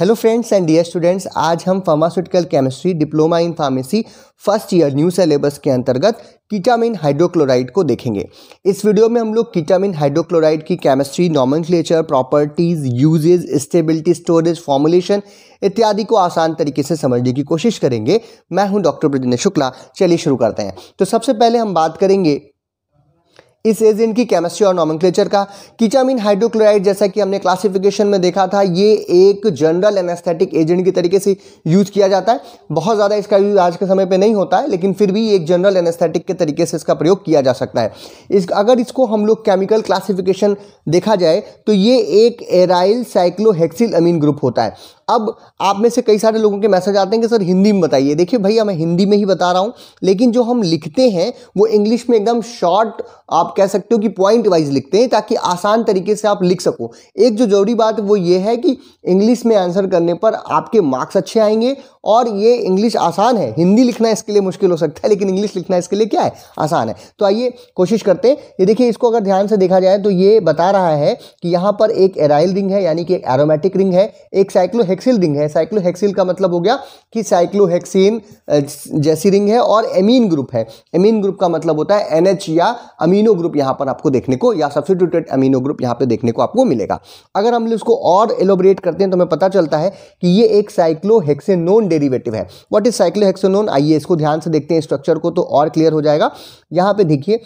hello friends and dear students आज हम pharmaceutical chemistry diploma in pharmacy first year new syllabus के अंतर्गत कीटामिन hydrochloride को देखेंगे इस वीडियो में हम लोग कीटामिन हाइड्रोक्लोराइड की chemistry nomenclature properties uses stability storage formulation इत्यादि को आसान तरीके से समझने की कोशिश करेंगे मैं हूं डॉक्टर ब्रजेंद्र शुक्ला चलिए शुरू करते हैं तो सबसे पहले हम बात करेंगे इस एजेंट की केमिस्ट्री और नॉमिक्लेचर का किचामिन हाइड्रोक्लोराइड जैसा कि हमने क्लासिफिकेशन में देखा था ये एक जनरल एनेस्थेटिक एजेंट के तरीके से यूज किया जाता है बहुत ज़्यादा इसका यूज आज के समय पर नहीं होता है लेकिन फिर भी एक जनरल एनेस्थेटिक के तरीके से इसका प्रयोग किया जा सकता है इस अगर इसको हम लोग केमिकल क्लासिफिकेशन देखा जाए तो ये एक एराइल साइक्लोहेक्सिल अमीन ग्रुप होता है अब आप में से कई सारे लोगों के मैसेज आते हैं कि सर हिंदी में बताइए देखिए भैया मैं हिंदी में ही बता रहा हूँ लेकिन जो हम लिखते हैं वो इंग्लिश में एकदम शॉर्ट आप कह सकते हो कि पॉइंट वाइज लिखते हैं ताकि आसान तरीके से आप लिख सको एक जो जरूरी बात वो ये है कि इंग्लिश में आंसर करने पर आपके मार्क्स अच्छे आएंगे और ये इंग्लिश आसान है हिंदी लिखना इसके लिए मुश्किल हो सकता है लेकिन इंग्लिश लिखना इसके लिए क्या है आसान है तो आइए कोशिश करते हैं ये देखिए इसको अगर ध्यान से देखा जाए तो ये बता रहा है कि यहाँ पर एक एराइल रिंग है यानी कि एक एरोमेटिक रिंग है एक साइक्लोहेक्सिल रिंग है साइक्लोहेक्सिल का मतलब हो गया कि साइक्लोहेक्सिन जैसी रिंग है और एमीन ग्रुप है एमीन ग्रुप का मतलब होता है एनएच या अमीनो ग्रुप यहाँ पर आपको देखने को या सब्सिट्यूटेड अमीनो ग्रुप यहाँ पे देखने को आपको मिलेगा अगर हम इसको और एलोबरेट करते हैं तो हमें पता चलता है कि ये एक साइक्लोहेक्सेनोन डेरिवेटिव है वॉट इज साइक्लोहेक्सेनोन आइए इसको ध्यान से देखते हैं स्ट्रक्चर को तो और क्लियर हो जाएगा यहाँ पे देखिए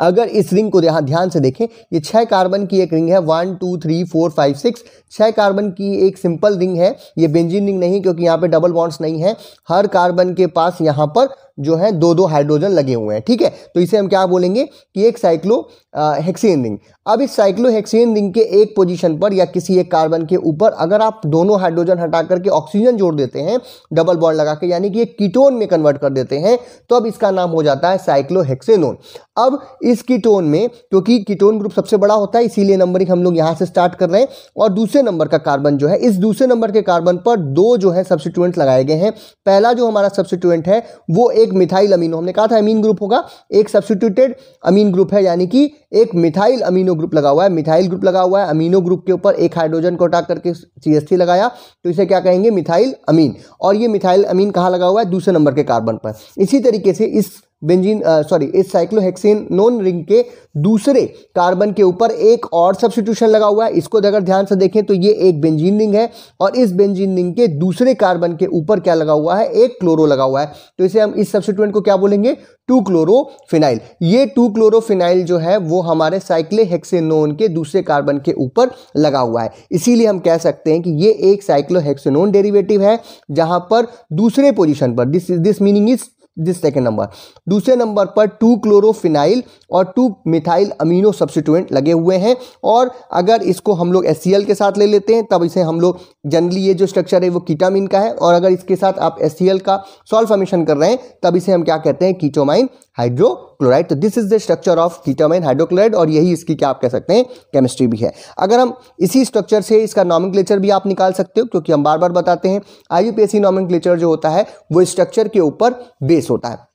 अगर इस रिंग को यहाँ ध्यान से देखें ये छः कार्बन की एक रिंग है one two three four five six छः कार्बन की एक सिंपल रिंग है ये बेंजीन रिंग नहीं क्योंकि यहाँ पे डबल बॉन्ड्स नहीं है हर कार्बन के पास यहाँ पर जो है दो दो हाइड्रोजन लगे हुए हैं ठीक है तो इसे हम क्या बोलेंगे कि एक साइक्लो हेक्सेन रिंग अब इस साइक्लोहेक्सेन रिंग के एक पोजीशन पर या किसी एक कार्बन के ऊपर अगर आप दोनों हाइड्रोजन हटा करके ऑक्सीजन जोड़ देते हैं डबल बॉन्ड लगा के यानी कि एक कीटोन में कन्वर्ट कर देते हैं तो अब इसका नाम हो जाता है साइक्लोहेक्सेनोन अब इस कीटोन में क्योंकि तो कीटोन ग्रुप सबसे बड़ा होता है इसीलिए नंबरिंग हम लोग यहाँ से स्टार्ट कर रहे हैं और दूसरे नंबर का कार्बन जो है इस दूसरे नंबर के कार्बन पर दो जो है सब्सिट्यूएंट लगाए गए हैं पहला जो हमारा सब्सिट्यूएंट है वो एक मिथाइल अमीनो हमने कहा था अमीन ग्रुप होगा एक सब्सिट्यूटेड अमीन ग्रुप है यानी कि एक मिथाइल अमीनो ग्रुप लगा हुआ है मिथाइल ग्रुप लगा हुआ है अमीनो ग्रुप के ऊपर एक हाइड्रोजन को हटा करके सी लगाया तो इसे क्या कहेंगे मिथाइल अमीन और ये मिथाइल अमीन कहाँ लगा हुआ है दूसरे नंबर के कार्बन पर इसी तरीके से इस बेंजीन सॉरी इस साइक्लोहेक्सेन नॉन रिंग के दूसरे कार्बन के ऊपर एक और सब्सटीट्यूशन लगा हुआ है इसको अगर ध्यान से देखें तो ये एक बेंजीन रिंग है और इस बेंजीन रिंग के दूसरे कार्बन के ऊपर क्या लगा हुआ है एक क्लोरो लगा हुआ है तो इसे हम इस सब्सिट्यूएंट को क्या बोलेंगे टू क्लोरोफिनाइल ये टू क्लोरोफिनाइल जो है वो हमारे साइक्लोहेक्सेनोन के दूसरे कार्बन के ऊपर लगा हुआ है इसीलिए हम कह सकते हैं कि ये एक साइक्लोहेक्सेनोन डेरिवेटिव है जहां पर दूसरे पोजीशन पर this this meaning is this second number दूसरे नंबर पर टू क्लोरोफिनाइल और टू मिथाइल अमीनो सब्सिट्यूएंट लगे हुए हैं और अगर इसको हम लोग एस के साथ ले लेते हैं तब इसे हम लोग जनरली ये जो स्ट्रक्चर है वो कीटामिन का है और अगर इसके साथ आप एस का सॉल्फामेशन कर रहे हैं तब इसे हम क्या कहते हैं कीटोमाइन हाइड्रो क्लोराइड तो this is the structure of ketamine hydrochloride और यही इसकी क्या आप कह सकते हैं केमिस्ट्री भी है अगर हम इसी स्ट्रक्चर से इसका नॉमिन भी आप निकाल सकते हो क्योंकि हम बार बार बताते हैं आई नॉमिन जो होता है वो स्ट्रक्चर के ऊपर बेस होता है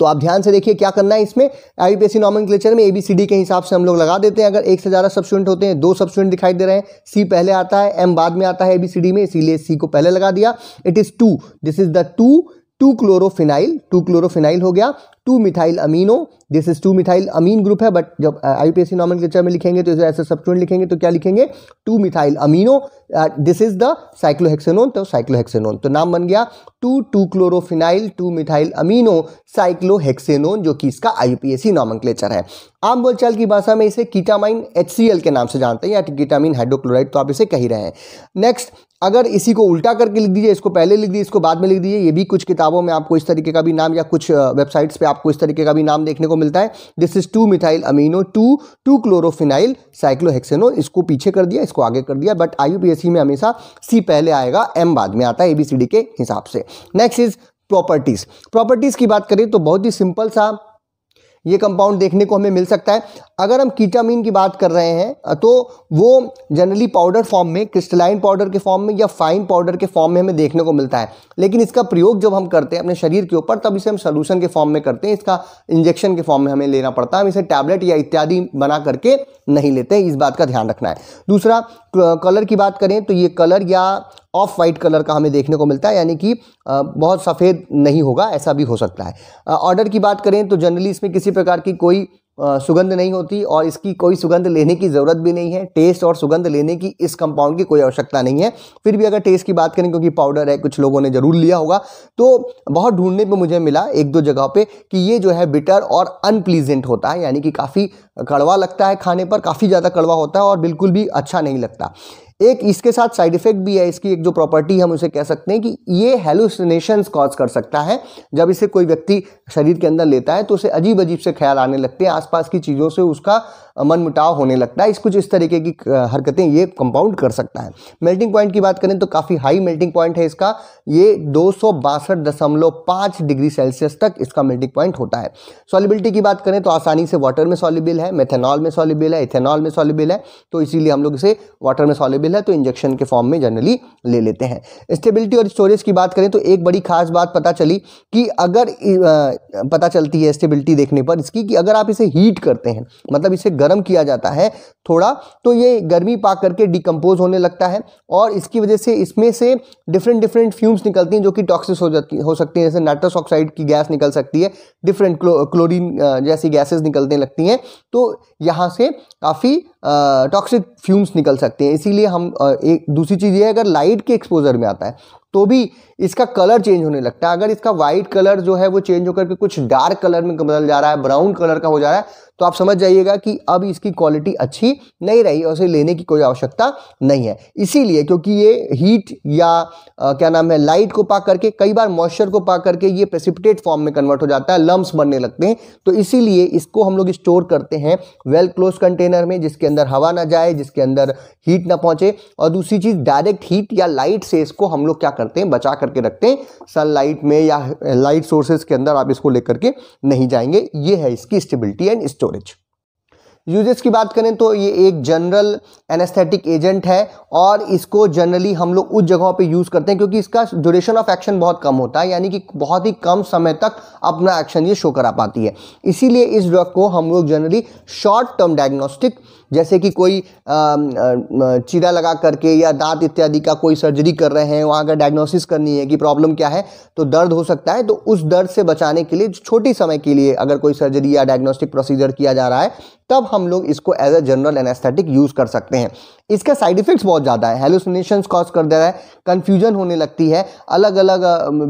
तो आप ध्यान से देखिए क्या करना है इसमें आई पी नॉमन क्लेचर में एबीसीडी के हिसाब से हम लोग लगा देते हैं अगर एक से ज़्यादा सब्सटेंट होते हैं दो सब्सटेंट दिखाई दे रहे हैं सी पहले आता है एम बाद में आता है एबीसीडी में इसीलिए सी को पहले लगा दिया it is two this is the two two chlorophenyl two chlorophenyl हो गया two methyl amino this is two methyl amine group है बट जब आईपीएससी नॉर्मल क्लेचर में लिखेंगे तो इसे ऐसे सब्सटूडेंट लिखेंगे तो क्या लिखेंगे two methyl amino this is the cyclohexanone तो साइक्लोहेक्सेनोन तो नाम बन गया two two chlorophenyl two methyl amino cyclohexanone जो कि इसका आईपीएससी नॉर्मल क्लेचर है आम बोलचाल की भाषा में इसे कीटामाइन एच के नाम से जानते हैं या कीटामिन तो हाइड्रोक्लोराइड तो आप इसे कह ही रहे हैं नेक्स्ट अगर इसी को उल्टा करके लिख दीजिए इसको पहले लिख दीजिए इसको बाद में लिख दीजिए ये भी कुछ किताबों में आपको इस तरीके का भी नाम या कुछ वेबसाइट्स पे आपको इस तरीके का भी नाम देखने को मिलता है this is two methyl amino two two chlorophenyl cyclohexanone इसको पीछे कर दिया इसको आगे कर दिया बट आई में हमेशा सी पहले आएगा एम बाद में आता है ए के हिसाब से नेक्स्ट इज प्रॉपर्टीज़ प्रॉपर्टीज़ की बात करें तो बहुत ही सिंपल सा ये कंपाउंड देखने को हमें मिल सकता है अगर हम कीटामिन की बात कर रहे हैं तो वो जनरली पाउडर फॉर्म में क्रिस्टलाइन पाउडर के फॉर्म में या फाइन पाउडर के फॉर्म में हमें देखने को मिलता है लेकिन इसका प्रयोग जब हम करते हैं अपने शरीर के ऊपर तब इसे हम सोल्यूशन के फॉर्म में करते हैं इसका इंजेक्शन के फॉर्म में हमें लेना पड़ता है हम इसे टैबलेट या इत्यादि बना करके नहीं लेते इस बात का ध्यान रखना है दूसरा कलर की बात करें तो ये कलर या ऑफ वाइट कलर का हमें देखने को मिलता है यानी कि बहुत सफ़ेद नहीं होगा ऐसा भी हो सकता है ऑर्डर की बात करें तो जनरली इसमें किसी प्रकार की कोई सुगंध नहीं होती और इसकी कोई सुगंध लेने की ज़रूरत भी नहीं है टेस्ट और सुगंध लेने की इस कंपाउंड की कोई आवश्यकता नहीं है फिर भी अगर टेस्ट की बात करें क्योंकि पाउडर है कुछ लोगों ने ज़रूर लिया होगा तो बहुत ढूंढने पे मुझे मिला एक दो जगह पे कि ये जो है बिटर और अनप्लीजेंट होता है यानी कि काफ़ी कड़वा लगता है खाने पर काफ़ी ज़्यादा कड़वा होता है और बिल्कुल भी अच्छा नहीं लगता एक इसके साथ साइड इफेक्ट भी है इसकी एक जो प्रॉपर्टी हम उसे कह सकते हैं कि ये हेलुसिनेशंस कॉज कर सकता है जब इसे कोई व्यक्ति शरीर के अंदर लेता है तो उसे अजीब अजीब से ख्याल आने लगते हैं आसपास की चीज़ों से उसका मनमुटाव होने लगता है इस कुछ इस तरीके की हरकतें ये कंपाउंड कर सकता है मेल्टिंग पॉइंट की बात करें तो काफ़ी हाई मेल्टिंग पॉइंट है इसका ये दो डिग्री सेल्सियस तक इसका मेल्टिंग पॉइंट होता है सॉलिबिलिटी की बात करें तो आसानी से वाटर में सॉलिबल है मेथेनॉल में सॉलिबल है इथेनॉल में सॉलिबल है तो इसीलिए हम लोग इसे वाटर में सॉलिबल अवेलेबल है तो इंजेक्शन के फॉर्म में जनरली ले लेते हैं स्टेबिलिटी और स्टोरेज की बात करें तो एक बड़ी खास बात पता चली कि अगर पता चलती है स्टेबिलिटी देखने पर इसकी कि अगर आप इसे हीट करते हैं मतलब इसे गर्म किया जाता है थोड़ा तो ये गर्मी पा करके डिकम्पोज होने लगता है और इसकी वजह से इसमें से डिफरेंट डिफरेंट फ्यूम्स निकलती हैं जो कि टॉक्सिस हो जाती हो सकती हैं जैसे नाइट्रस ऑक्साइड की गैस निकल सकती है डिफरेंट क्लो, क्लोरीन जैसी गैसेस निकलने लगती हैं तो यहाँ से काफ़ी टॉक्सिक फ्यूम्स निकल सकते हैं इसीलिए हम एक दूसरी चीज़ ये है अगर लाइट के एक्सपोजर में आता है तो भी इसका कलर चेंज होने लगता है अगर इसका वाइट कलर जो है वो चेंज होकर के कुछ डार्क कलर में बदल जा रहा है ब्राउन कलर का हो जा रहा है तो आप समझ जाइएगा कि अब इसकी क्वालिटी अच्छी नहीं रही और उसे लेने की कोई आवश्यकता नहीं है इसीलिए क्योंकि ये हीट या आ, क्या नाम है लाइट को पा करके कई बार मॉइस्चर को पा करके ये प्रेसिपिटेट फॉर्म में कन्वर्ट हो जाता है लम्ब बनने लगते हैं तो इसीलिए इसको हम लोग स्टोर करते हैं वेल क्लोज कंटेनर में जिसके अंदर हवा ना जाए जिसके अंदर हीट ना पहुंचे और दूसरी चीज़ डायरेक्ट हीट या लाइट से इसको हम लोग क्या करते हैं बचा करके रखते हैं सनलाइट में या लाइट सोर्सेस के अंदर आप इसको लेकर के नहीं जाएंगे ये है इसकी stability and store storage uses की बात करें तो ये एक जनरल एनेस्थेटिक एजेंट है और इसको जनरली हम लोग उस जगहों पे यूज़ करते हैं क्योंकि इसका ड्यूरेशन ऑफ एक्शन बहुत कम होता है यानी कि बहुत ही कम समय तक अपना एक्शन ये शो करा पाती है इसीलिए इस ड्रग को हम लोग जनरली शॉर्ट टर्म डायग्नोस्टिक जैसे कि कोई चीरा लगा करके या दांत इत्यादि का कोई सर्जरी कर रहे हैं वहाँ का डायग्नोसिस करनी है कि प्रॉब्लम क्या है तो दर्द हो सकता है तो उस दर्द से बचाने के लिए छोटी समय के लिए अगर कोई सर्जरी या डायग्नोस्टिक प्रोसीजर किया जा रहा है तब हम लोग इसको as a general anaesthetic use कर सकते हैं इसके साइड इफेक्ट्स बहुत ज़्यादा है हेलोसिनेशन कॉज कर दे रहा है कन्फ्यूजन होने लगती है अलग अलग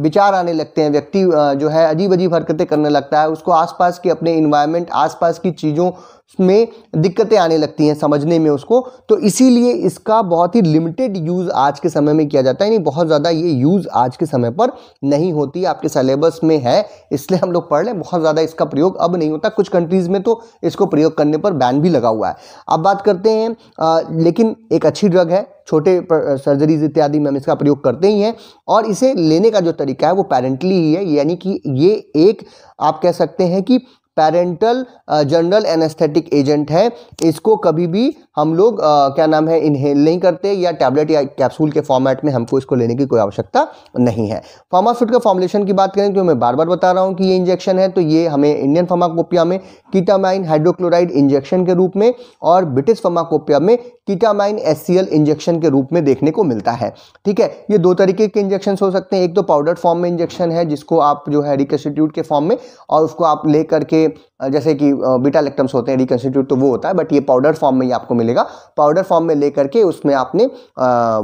विचार आने लगते हैं व्यक्ति जो है अजीब अजीब हरकतें करने लगता है उसको आसपास के अपने इन्वायरमेंट आसपास की चीज़ों में दिक्कतें आने लगती हैं समझने में उसको तो इसीलिए इसका बहुत ही लिमिटेड यूज़ आज के समय में किया जाता है यानी बहुत ज़्यादा ये यूज़ आज के समय पर नहीं होती आपके सिलेबस में है इसलिए हम लोग पढ़ लें बहुत ज़्यादा इसका प्रयोग अब नहीं होता कुछ कंट्रीज़ में तो इसको प्रयोग करने पर बैन भी लगा हुआ है अब बात करते हैं आ, लेकिन लेकिन एक अच्छी ड्रग है छोटे सर्जरीज इत्यादि में हम इसका प्रयोग करते ही हैं और इसे लेने का जो तरीका है वो पेरेंटली ही है यानी कि ये एक आप कह सकते हैं कि पेरेंटल जनरल एनेस्थेटिक एजेंट है इसको कभी भी हम लोग uh, क्या नाम है इनहेल नहीं करते या टैबलेट या कैप्सूल के फॉर्मेट में हमको इसको लेने की कोई आवश्यकता नहीं है का फॉर्मुलेशन की बात करें तो मैं बार बार बता रहा हूँ कि ये इंजेक्शन है तो ये हमें इंडियन फार्माकोपिया में कीटामाइन हाइड्रोक्लोराइड इंजेक्शन के रूप में और ब्रिटिश फार्माकोपिया में कीटामाइन एस इंजेक्शन के रूप में देखने को मिलता है ठीक है ये दो तरीके के इंजेक्शन हो सकते हैं एक तो पाउडर फॉर्म में इंजेक्शन है जिसको आप जो है रिकस्टिट्यूट के फॉर्म में और उसको आप ले करके जैसे कि बीटा इलेक्ट्रम्स होते हैं रिकन्स्टिट्यूट तो वो होता है बट ये पाउडर फॉर्म में ही आपको मिलेगा पाउडर फॉर्म में ले करके उसमें आपने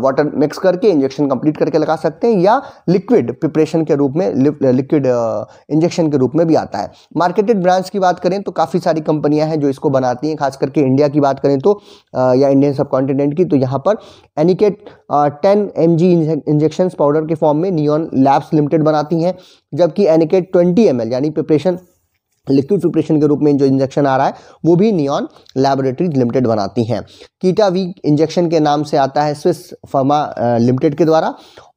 वाटर मिक्स करके इंजेक्शन कंप्लीट करके लगा सकते हैं या लिक्विड प्रिपरेशन के रूप में लिक्विड इंजेक्शन के रूप में भी आता है मार्केटेड ब्रांड्स की बात करें तो काफ़ी सारी कंपनियाँ हैं जो इसको बनाती हैं खास करके इंडिया की बात करें तो या इंडियन सब की तो यहाँ पर Aneket ten M G injection powder के फॉर्म में नियॉन लैब्स लिमिटेड बनाती हैं जबकि एनिकेट ट्वेंटी एम यानी प्रिपरेशन लिक्विड प्रिपरेशन के रूप में जो इंजेक्शन आ रहा है वो भी नियॉन लैबोरेटरीज लिमिटेड बनाती हैं कीटा वी इंजेक्शन के नाम से आता है स्विस फार्मा लिमिटेड के द्वारा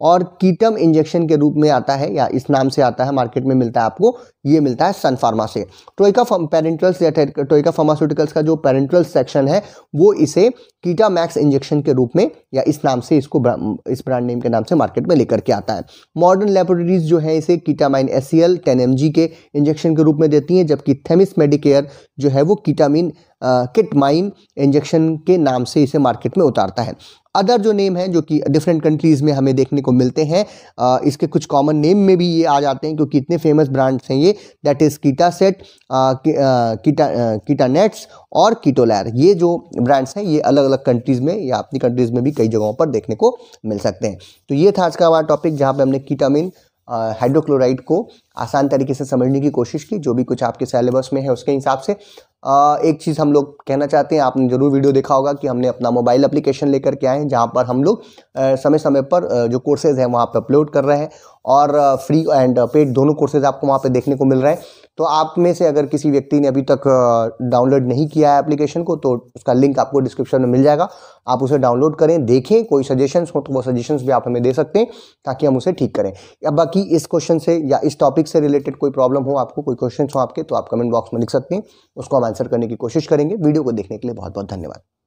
और कीटम इंजेक्शन के रूप में आता है या इस नाम से आता है मार्केट में मिलता है आपको ये मिलता है सन फार्मा से टोइका पेरेंट्रल्स या ट्रोइका फार्मास्यूटिकल्स का जो पेरेंटल सेक्शन है वो इसे कीटा मैक्स इंजेक्शन के रूप में या इस नाम से इसको इस ब्रांड नेम के नाम से मार्केट में लेकर के आता है मॉडर्न लेबोरेटरीज जो है इसे कीटामाइन एस सी के इंजेक्शन के रूप में देती हैं है जबकि थेमिस मेडिकेयर जो है वो कीटामिन किटमाइन इंजेक्शन के नाम से इसे मार्केट में उतारता है अदर जो नेम है जो कि डिफरेंट कंट्रीज़ में हमें देखने को मिलते हैं इसके कुछ कॉमन नेम में भी ये आ जाते हैं क्योंकि इतने फेमस ब्रांड्स हैं ये दैट इज़ कीटा सेट कीटा कीटा नेट्स और कीटोलैर ये जो ब्रांड्स हैं ये अलग अलग कंट्रीज़ में या अपनी कंट्रीज़ में भी कई जगहों पर देखने को मिल सकते हैं तो ये था आज का हमारा टॉपिक जहाँ पर हमने कीटामिन हाइड्रोक्लोराइड को आसान तरीके से समझने की कोशिश की जो भी कुछ आपके सेलेबस में है उसके हिसाब से एक चीज़ हम लोग कहना चाहते हैं आपने ज़रूर वीडियो देखा होगा कि हमने अपना मोबाइल एप्लीकेशन लेकर के आए हैं जहाँ पर हम लोग समय समय पर जो कोर्सेज़ हैं वहाँ पर अपलोड कर रहे हैं और फ्री एंड पेड दोनों कोर्सेज आपको वहाँ पर देखने को मिल रहे हैं तो आप में से अगर किसी व्यक्ति ने अभी तक डाउनलोड नहीं किया है एप्लीकेशन को तो उसका लिंक आपको डिस्क्रिप्शन में मिल जाएगा आप उसे डाउनलोड करें देखें कोई सजेशंस हो तो वो सजेशंस भी आप हमें दे सकते हैं ताकि हम उसे ठीक करें या बाकी इस क्वेश्चन से या इस टॉपिक से रिलेटेड कोई प्रॉब्लम हो आपको कोई क्वेश्चन हो आपके तो आप कमेंट बॉक्स में लिख सकते हैं उसको हम आंसर करने की कोशिश करेंगे वीडियो को देखने के लिए बहुत बहुत धन्यवाद